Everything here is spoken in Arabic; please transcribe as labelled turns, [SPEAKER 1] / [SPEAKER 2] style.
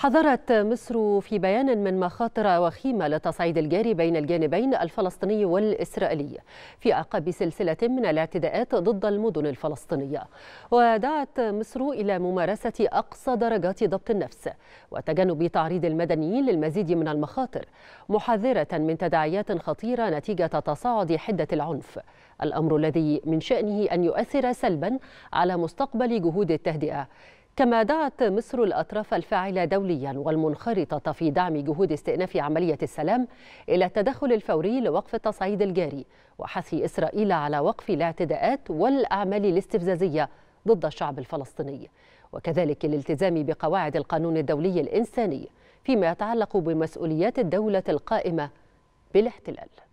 [SPEAKER 1] حذرت مصر في بيان من مخاطر وخيمة لتصعيد الجاري بين الجانبين الفلسطيني والإسرائيلي في أعقاب سلسلة من الاعتداءات ضد المدن الفلسطينية ودعت مصر إلى ممارسة أقصى درجات ضبط النفس وتجنب تعريض المدنيين للمزيد من المخاطر محذرة من تداعيات خطيرة نتيجة تصاعد حدة العنف الأمر الذي من شأنه أن يؤثر سلبا على مستقبل جهود التهدئة كما دعت مصر الأطراف الفاعلة دوليا والمنخرطة في دعم جهود استئناف عملية السلام إلى التدخل الفوري لوقف التصعيد الجاري وحث إسرائيل على وقف الاعتداءات والأعمال الاستفزازية ضد الشعب الفلسطيني وكذلك الالتزام بقواعد القانون الدولي الإنساني فيما يتعلق بمسؤوليات الدولة القائمة بالاحتلال